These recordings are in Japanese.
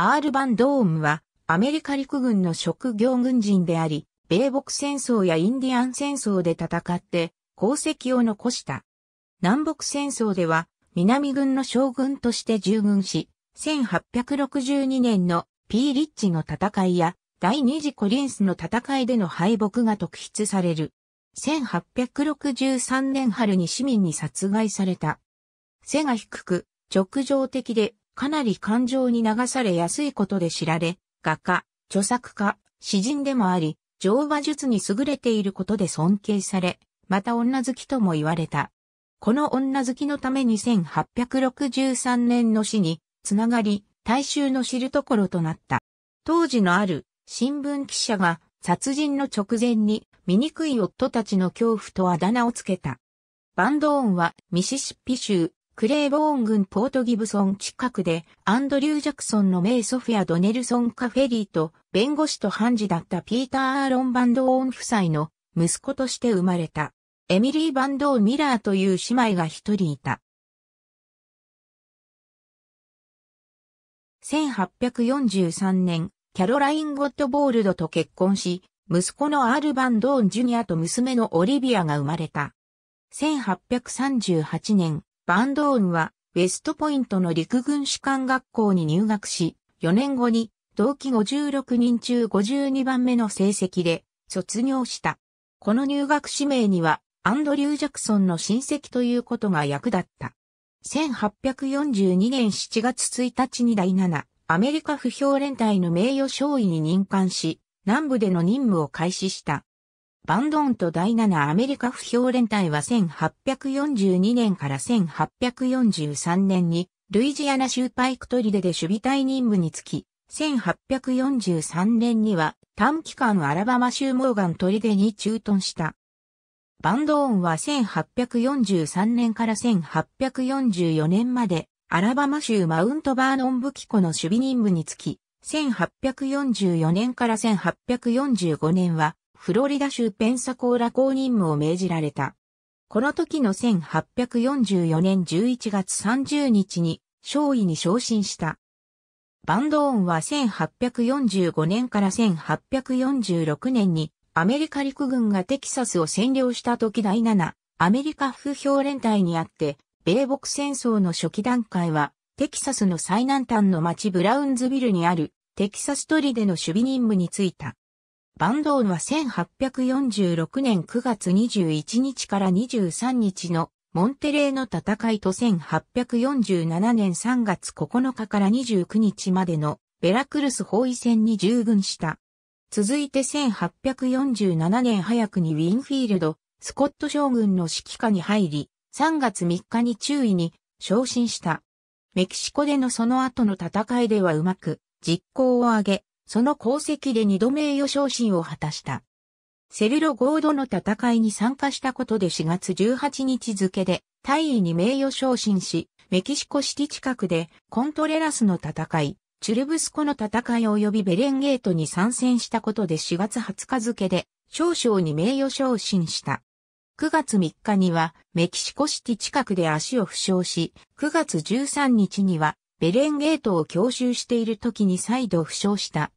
アール・バン・ドームは、アメリカ陸軍の職業軍人であり、米北戦争やインディアン戦争で戦って、功績を残した。南北戦争では、南軍の将軍として従軍し、1862年のピーリッチの戦いや、第二次コリンスの戦いでの敗北が特筆される。1863年春に市民に殺害された。背が低く、直上的でかなり感情に流されやすいことで知られ、画家、著作家、詩人でもあり、乗馬術に優れていることで尊敬され、また女好きとも言われた。この女好きのために1863年の死に、つながり、大衆の知るところとなった。当時のある新聞記者が殺人の直前に醜い夫たちの恐怖とあだ名をつけた。バンドーンはミシシッピ州クレーボーン郡ポートギブソン近くで、アンドリュー・ジャクソンの名ソフィア・ドネルソン・カフェリーと、弁護士と判事だったピーター・アーロン・バンドーン夫妻の息子として生まれた。エミリー・バンドー・ミラーという姉妹が一人いた。1843年、キャロライン・ゴッドボールドと結婚し、息子のアール・バンドーン・ジュニアと娘のオリビアが生まれた。1838年、バンドーンは、ウェストポイントの陸軍士官学校に入学し、4年後に、同期56人中52番目の成績で、卒業した。この入学指名には、アンドリュー・ジャクソンの親戚ということが役立った。1842年7月1日に第7、アメリカ不評連隊の名誉少尉に任官し、南部での任務を開始した。バンドンと第7アメリカ不評連隊は1842年から1843年に、ルイジアナ州パイクトリデで守備隊任務につき、1843年には短期間アラバマ州モーガントリデに駐屯した。バンドーンは1843年から1844年までアラバマ州マウントバーノン武器庫の守備任務につき、1844年から1845年はフロリダ州ペンサコーラ公任務を命じられた。この時の1844年11月30日に、少尉に昇進した。バンドーンは1845年から1846年にアメリカ陸軍がテキサスを占領した時第7アメリカ風評連隊にあって米北戦争の初期段階はテキサスの最南端の町ブラウンズビルにあるテキサストリでの守備任務に就いた。バンドーンは1846年9月21日から23日のモンテレーの戦いと1847年3月9日から29日までのベラクルス包囲戦に従軍した。続いて1847年早くにウィンフィールド、スコット将軍の指揮下に入り、3月3日に中尉に昇進した。メキシコでのその後の戦いではうまく実行を上げ、その功績で二度名誉昇進を果たした。セルロ・ゴードの戦いに参加したことで4月18日付で大尉に名誉昇進し、メキシコシティ近くでコントレラスの戦い、チュルブスコの戦い及びベレンゲートに参戦したことで4月20日付で少将に名誉昇進した。9月3日にはメキシコシティ近くで足を負傷し、9月13日にはベレンゲートを強襲している時に再度負傷した。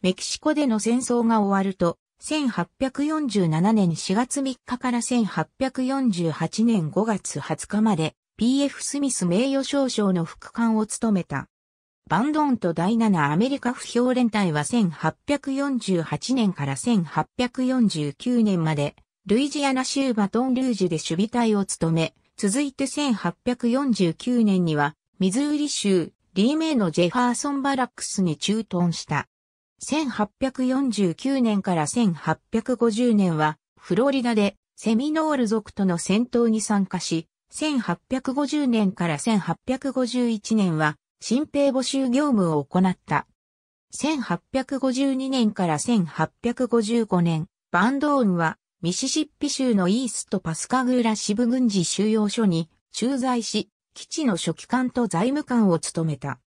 メキシコでの戦争が終わると、1847年4月3日から1848年5月20日まで PF スミス名誉少将の副官を務めた。バンドーンと第7アメリカ不評連隊は1848年から1849年までルイジアナ州バトンルージュで守備隊を務め、続いて1849年にはミズーリ州リーメイのジェファーソンバラックスに駐屯した。1849年から1850年は、フロリダでセミノール族との戦闘に参加し、1850年から1851年は、新兵募集業務を行った。1852年から1855年、バンドーンは、ミシシッピ州のイーストパスカグーラ支部軍事収容所に駐在し、基地の書記官と財務官を務めた。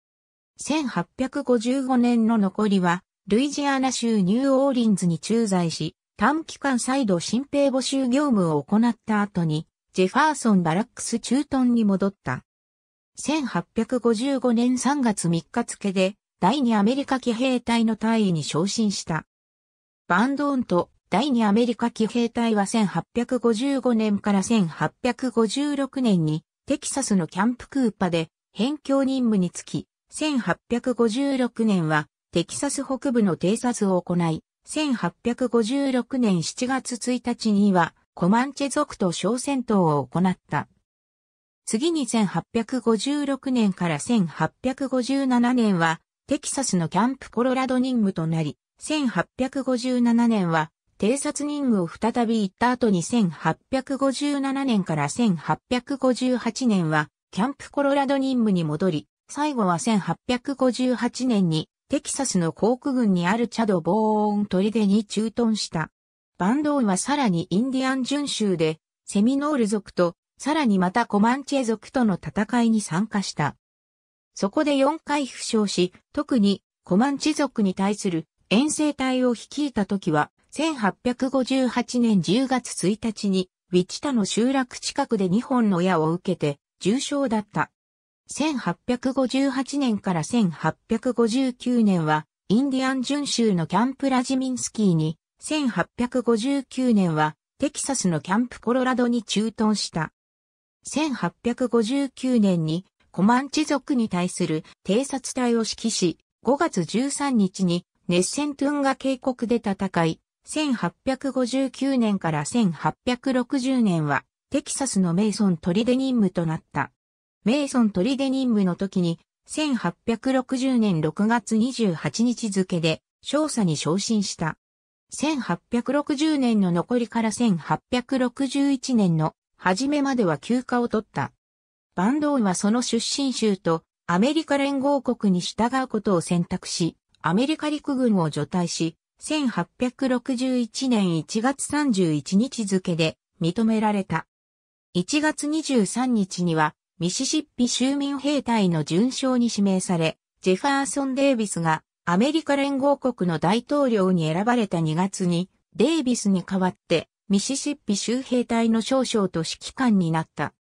1855年の残りは、ルイジアナ州ニューオーリンズに駐在し、短期間再度新兵募集業務を行った後に、ジェファーソン・バラックス・駐屯に戻った。1855年3月3日付で、第2アメリカ騎兵隊の隊員に昇進した。バンドーンと第2アメリカ騎兵隊は1855年から1856年にテキサスのキャンプクーパで辺境任務につき、1856年はテキサス北部の偵察を行い、1856年7月1日には、コマンチェ族と小戦闘を行った。次に1856年から1857年は、テキサスのキャンプコロラド任務となり、1857年は、偵察任務を再び行った後に1857年から1858年は、キャンプコロラド任務に戻り、最後は1858年にテキサスの航空軍にあるチャド・ボーン砦に駐屯した。バンドーンはさらにインディアン巡州で、セミノール族と、さらにまたコマンチェ族との戦いに参加した。そこで4回負傷し、特にコマンチ族に対する遠征隊を率いた時は、1858年10月1日に、ウィチタの集落近くで2本の矢を受けて重傷だった。1858年から1859年は、インディアン巡州のキャンプラジミンスキーに、1859年は、テキサスのキャンプコロラドに駐屯した。1859年に、コマンチ族に対する偵察隊を指揮し、5月13日に、熱戦トゥンガ渓谷で戦い、1859年から1860年は、テキサスのメイソン・トリデ任務となった。メイソン・トリデ任務の時に、1860年6月28日付で、少佐に昇進した。1860年の残りから1861年の初めまでは休暇を取った。バンドーンはその出身州とアメリカ連合国に従うことを選択し、アメリカ陸軍を除隊し、1861年1月31日付で認められた。1月23日にはミシシッピ州民兵隊の巡将に指名され、ジェファーソン・デイビスがアメリカ連合国の大統領に選ばれた2月に、デイビスに代わってミシシッピ州兵隊の少将と指揮官になった。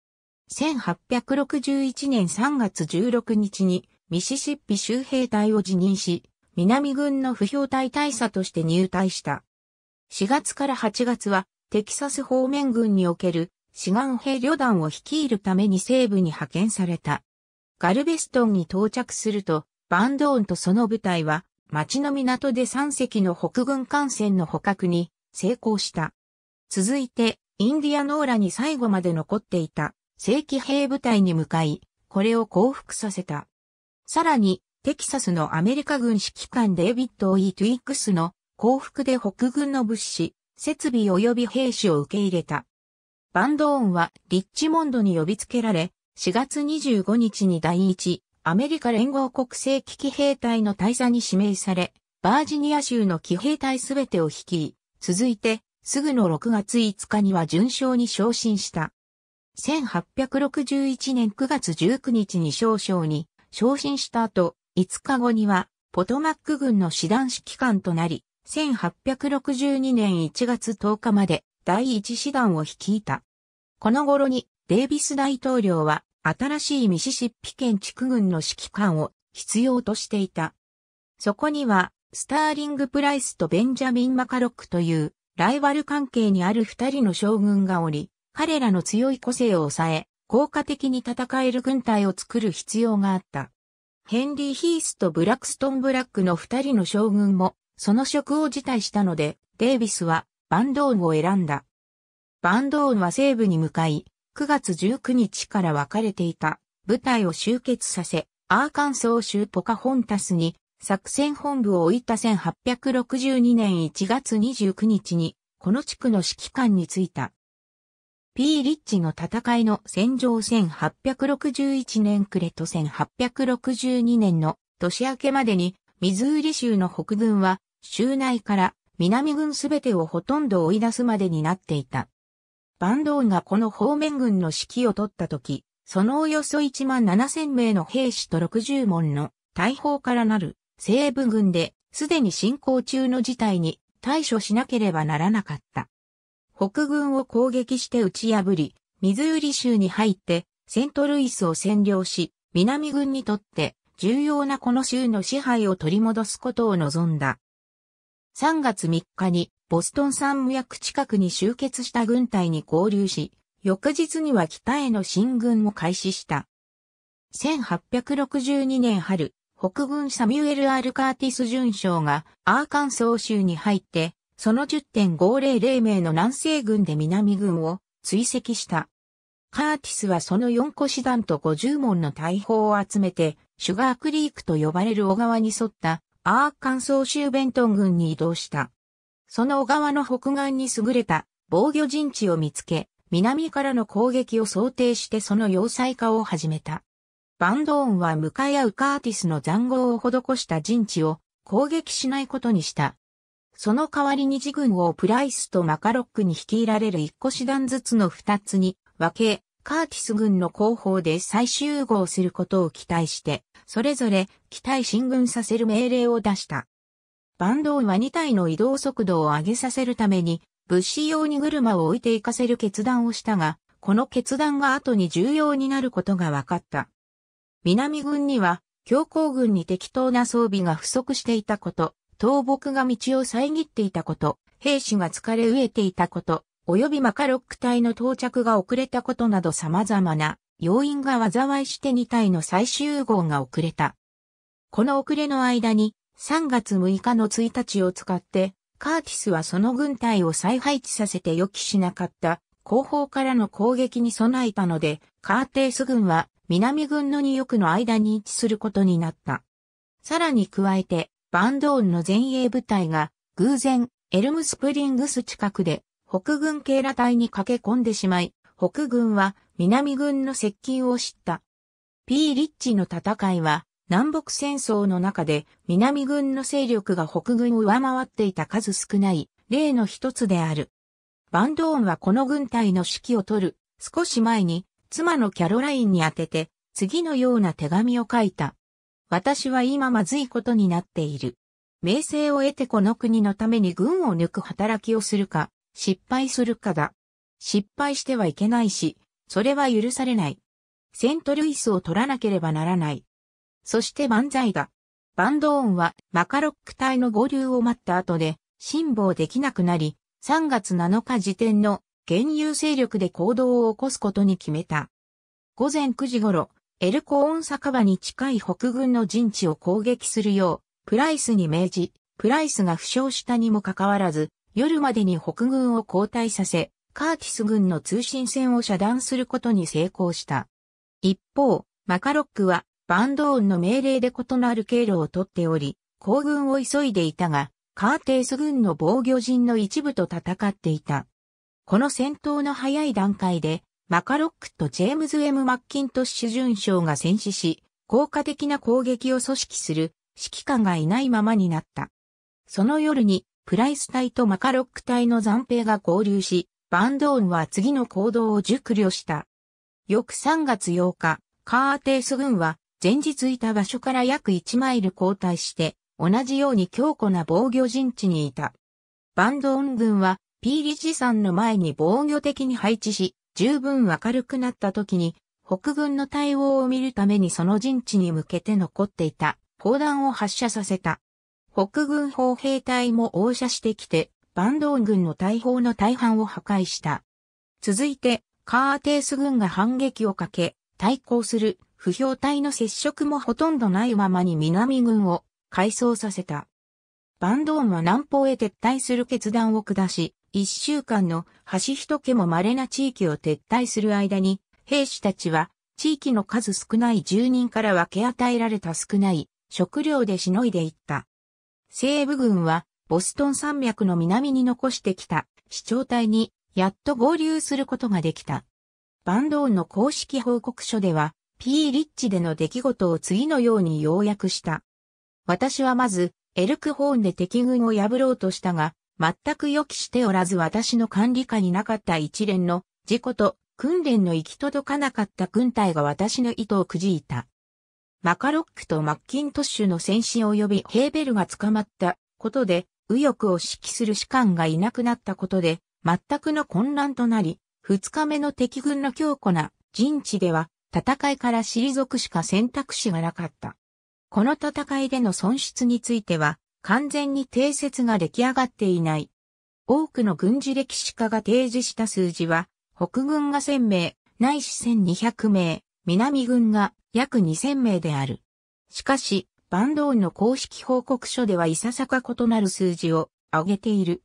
1861年3月16日にミシシッピ州兵隊を辞任し、南軍の不評隊大佐として入隊した。4月から8月はテキサス方面軍における志願兵旅団を率いるために西部に派遣された。ガルベストンに到着すると、バンドーンとその部隊は、町の港で3隻の北軍艦船の捕獲に成功した。続いて、インディアノーラに最後まで残っていた正規兵部隊に向かい、これを降伏させた。さらに、テキサスのアメリカ軍指揮官デイビッド・イー・トゥイックスの降伏で北軍の物資、設備及び兵士を受け入れた。バンドーンはリッチモンドに呼びつけられ、4月25日に第一アメリカ連合国政危機兵隊の大佐に指名され、バージニア州の騎兵隊すべてを率い、続いて、すぐの6月5日には順将に昇進した。1861年9月19日に少将に昇進した後、5日後にはポトマック軍の師団指揮官となり、1862年1月10日まで第一師団を率いた。この頃にデイビス大統領は新しいミシシッピ県地区軍の指揮官を必要としていた。そこにはスターリング・プライスとベンジャミン・マカロックというライバル関係にある二人の将軍がおり、彼らの強い個性を抑え、効果的に戦える軍隊を作る必要があった。ヘンリー・ヒースとブラックストン・ブラックの二人の将軍も、その職を辞退したので、デイビスはバンドーンを選んだ。バンドーンは西部に向かい、9月19日から分かれていた部隊を集結させ、アーカンソー州ポカホンタスに作戦本部を置いた1862年1月29日に、この地区の指揮官に就いた。ピーリッチの戦いの戦場1861年暮れと1862年の年明けまでに、ミズーリ州の北軍は、州内から南軍すべてをほとんど追い出すまでになっていた。坂東がこの方面軍の指揮を取った時、そのおよそ1万7000名の兵士と60門の大砲からなる西部軍で、すでに進行中の事態に対処しなければならなかった。北軍を攻撃して打ち破り、ミズーリ州に入ってセントルイスを占領し、南軍にとって重要なこの州の支配を取り戻すことを望んだ。3月3日にボストン山脈近くに集結した軍隊に合流し、翌日には北への進軍を開始した。1862年春、北軍サミュエル・アル・カーティス巡将がアーカンソー州に入って、その10.500名の南西軍で南軍を追跡した。カーティスはその4個師団と50門の大砲を集めて、シュガークリークと呼ばれる小川に沿ったアーカンソー州ベントン郡に移動した。その小川の北岸に優れた防御陣地を見つけ、南からの攻撃を想定してその要塞化を始めた。バンドーンは向かい合うカーティスの残壕を施した陣地を攻撃しないことにした。その代わりに自軍をプライスとマカロックに率いられる一個師団ずつの二つに分け、カーティス軍の後方で再集合することを期待して、それぞれ機体進軍させる命令を出した。バンドンは2体の移動速度を上げさせるために、物資用に車を置いていかせる決断をしたが、この決断が後に重要になることが分かった。南軍には、強行軍に適当な装備が不足していたこと、倒木が道を遮っていたこと、兵士が疲れ飢えていたこと、及びマカロック隊の到着が遅れたことなど様々な要因が災いして2体の最終号が遅れた。この遅れの間に3月6日の1日を使ってカーティスはその軍隊を再配置させて予期しなかった後方からの攻撃に備えたのでカーテース軍は南軍の2翼の間に位置することになった。さらに加えてバンドーンの前衛部隊が偶然エルムスプリングス近くで北軍警ら隊に駆け込んでしまい、北軍は南軍の接近を知った。P リッチの戦いは南北戦争の中で南軍の勢力が北軍を上回っていた数少ない例の一つである。バンドーンはこの軍隊の指揮を取る少し前に妻のキャロラインに宛てて次のような手紙を書いた。私は今まずいことになっている。名声を得てこの国のために軍を抜く働きをするか、失敗するかだ。失敗してはいけないし、それは許されない。セントルイスを取らなければならない。そして万歳だ。バンドーンはマカロック隊の合流を待った後で辛抱できなくなり、3月7日時点の現有勢力で行動を起こすことに決めた。午前9時頃、エルコーン酒場に近い北軍の陣地を攻撃するよう、プライスに命じ、プライスが負傷したにもかかわらず、夜までに北軍を交代させ、カーティス軍の通信線を遮断することに成功した。一方、マカロックはバンドーンの命令で異なる経路をとっており、行軍を急いでいたが、カーティス軍の防御陣の一部と戦っていた。この戦闘の早い段階で、マカロックとジェームズ・ M・ マッキントッシュ准将が戦死し、効果的な攻撃を組織する指揮官がいないままになった。その夜にプライス隊とマカロック隊の暫兵が合流し、バンドーンは次の行動を熟慮した。翌3月8日、カーテース軍は前日いた場所から約1マイル後退して、同じように強固な防御陣地にいた。バンドーン軍はピーリジ山の前に防御的に配置し、十分明るくなった時に、北軍の対応を見るためにその陣地に向けて残っていた砲弾を発射させた。北軍砲兵隊も応射してきて、バンドーン軍の大砲の大半を破壊した。続いて、カーテース軍が反撃をかけ、対抗する不評隊の接触もほとんどないままに南軍を改装させた。バンドーンは南方へ撤退する決断を下し、一週間の橋一家も稀な地域を撤退する間に、兵士たちは地域の数少ない住人から分け与えられた少ない食料でしのいでいった。西部軍はボストン山脈の南に残してきた市長隊にやっと合流することができた。バンドーンの公式報告書では、P リッチでの出来事を次のように要約した。私はまず、エルクホーンで敵軍を破ろうとしたが、全く予期しておらず私の管理下になかった一連の事故と訓練の行き届かなかった軍隊が私の意図をくじいた。マカロックとマッキントッシュの戦死及びヘーベルが捕まったことで、右翼を指揮する士官がいなくなったことで、全くの混乱となり、二日目の敵軍の強固な陣地では、戦いから退くしか選択肢がなかった。この戦いでの損失については、完全に定説が出来上がっていない。多くの軍事歴史家が提示した数字は、北軍が1000名、ないし1200名、南軍が約2000名である。しかし、バンドーンの公式報告書ではいささか異なる数字を挙げている。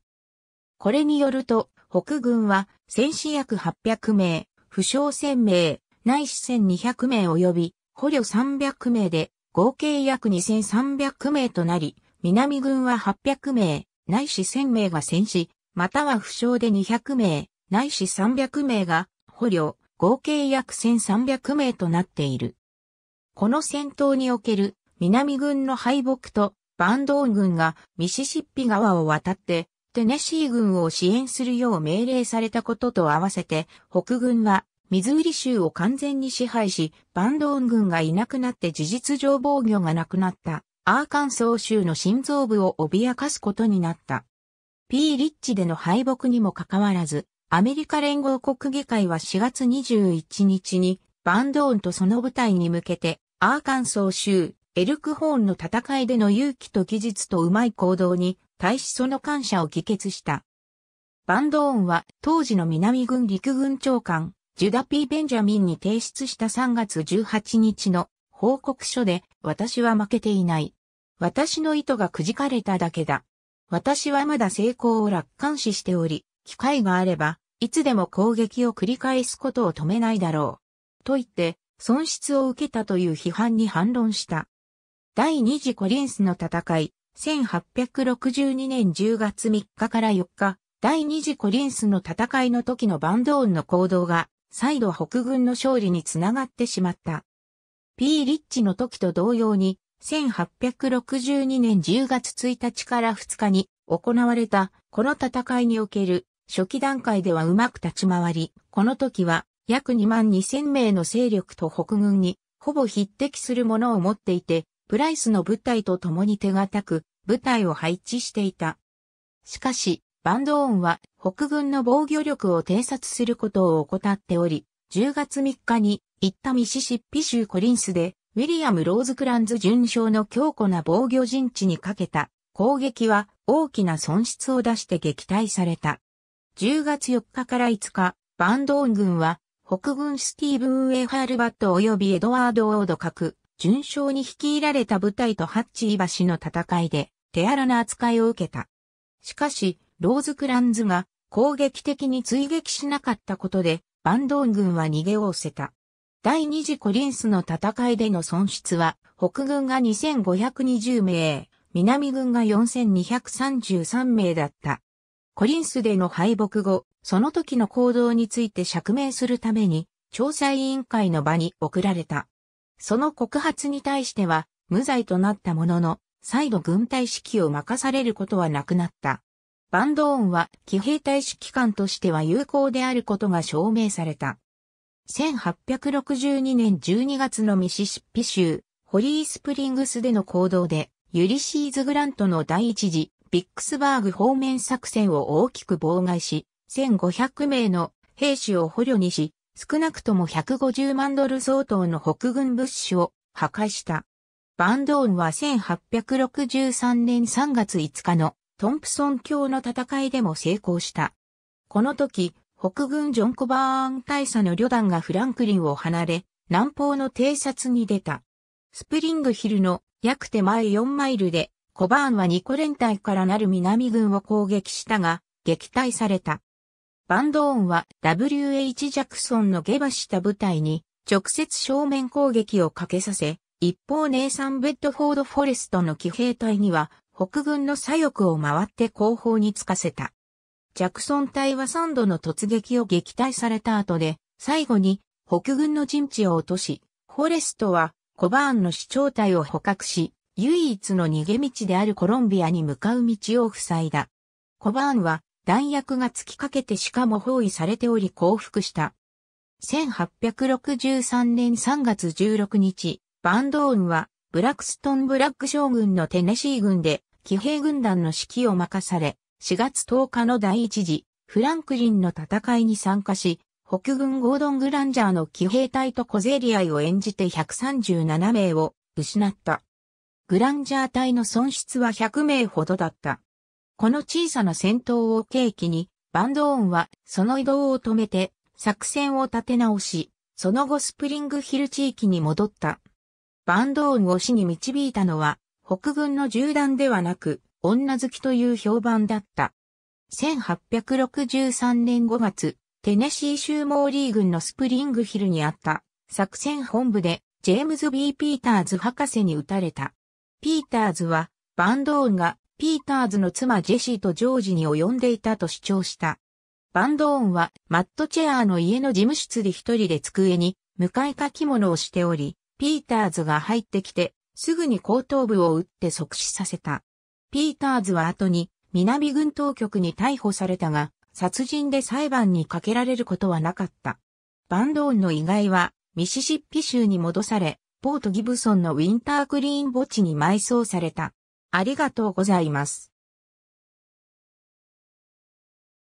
これによると、北軍は戦死約800名、負傷1000名、内死1200名及び捕虜300名で合計約2300名となり、南軍は800名、内死1000名が戦死、または負傷で200名、内死300名が捕虜、合計約1300名となっている。この戦闘における南軍の敗北とバンドーン軍がミシシッピ川を渡ってテネシー軍を支援するよう命令されたことと合わせて北軍はミズーリ州を完全に支配しバンドーン軍がいなくなって事実上防御がなくなったアーカンソー州の心臓部を脅かすことになった。ピーリッチでの敗北にもかかわらず、アメリカ連合国議会は4月21日にバンドーンとその部隊に向けてアーカンソー州エルクホーンの戦いでの勇気と技術とうまい行動に対しその感謝を議決した。バンドーンは当時の南軍陸軍長官ジュダピー・ベンジャミンに提出した3月18日の報告書で私は負けていない。私の意図がくじかれただけだ。私はまだ成功を楽観視しており、機会があれば、いつでも攻撃を繰り返すことを止めないだろう。と言って、損失を受けたという批判に反論した。第二次コリンスの戦い、1862年10月3日から4日、第二次コリンスの戦いの時のバンドーンの行動が、再度北軍の勝利につながってしまった。P リッチの時と同様に、1862年10月1日から2日に行われたこの戦いにおける初期段階ではうまく立ち回り、この時は約2万2000名の勢力と北軍にほぼ匹敵するものを持っていて、プライスの部隊と共に手堅く部隊を配置していた。しかし、バンドーンは北軍の防御力を偵察することを怠っており、10月3日に行ったミシシッピ州コリンスで、ウィリアム・ローズ・クランズ巡将の強固な防御陣地にかけた攻撃は大きな損失を出して撃退された。10月4日から5日、バンドーン軍は、北軍スティーブン・ウェイ・ハールバット及びエドワード・オード各、順将に率いられた部隊とハッチー橋の戦いで、手荒な扱いを受けた。しかし、ローズ・クランズが攻撃的に追撃しなかったことで、バンドーン軍は逃げをせた。第二次コリンスの戦いでの損失は、北軍が2520名、南軍が4233名だった。コリンスでの敗北後、その時の行動について釈明するために、調査委員会の場に送られた。その告発に対しては、無罪となったものの、再度軍隊指揮を任されることはなくなった。バンドーンは、騎兵隊指揮官としては有効であることが証明された。1862年12月のミシシッピ州、ホリースプリングスでの行動で、ユリシーズ・グラントの第一次ビックスバーグ方面作戦を大きく妨害し、1500名の兵士を捕虜にし、少なくとも150万ドル相当の北軍物資を破壊した。バンドーンは1863年3月5日のトンプソン橋の戦いでも成功した。この時、北軍ジョン・コバーン大佐の旅団がフランクリンを離れ、南方の偵察に出た。スプリングヒルの約手前4マイルでコバーンは2個連隊からなる南軍を攻撃したが、撃退された。バンドーンは W.H. ジャクソンの下馬した部隊に直接正面攻撃をかけさせ、一方ネイサン・ベッドフォード・フォレストの騎兵隊には北軍の左翼を回って後方につかせた。ジャクソン隊は3度の突撃を撃退された後で、最後に北軍の陣地を落とし、フォレストはコバーンの主張隊を捕獲し、唯一の逃げ道であるコロンビアに向かう道を塞いだ。コバーンは弾薬が突きかけてしかも包囲されており降伏した。1863年3月16日、バンドーンはブラックストン・ブラック将軍のテネシー軍で騎兵軍団の指揮を任され、4月10日の第一次フランクリンの戦いに参加し、北軍ゴードン・グランジャーの騎兵隊と小競り合いを演じて137名を失った。グランジャー隊の損失は100名ほどだった。この小さな戦闘を契機に、バンドーンはその移動を止めて作戦を立て直し、その後スプリングヒル地域に戻った。バンドーンを死に導いたのは北軍の銃弾ではなく女好きという評判だった。1863年5月、テネシー州モーリー軍のスプリングヒルにあった作戦本部でジェームズ・ B・ ピーターズ博士に撃たれた。ピーターズは、バンドーンが、ピーターズの妻ジェシーとジョージに及んでいたと主張した。バンドーンは、マットチェアーの家の事務室で一人で机に、向かい書き物をしており、ピーターズが入ってきて、すぐに後頭部を打って即死させた。ピーターズは後に、南軍当局に逮捕されたが、殺人で裁判にかけられることはなかった。バンドーンの遺骸は、ミシシッピ州に戻され、ポート・ギブソンのウィンタークリーン墓地に埋葬された。ありがとうございます。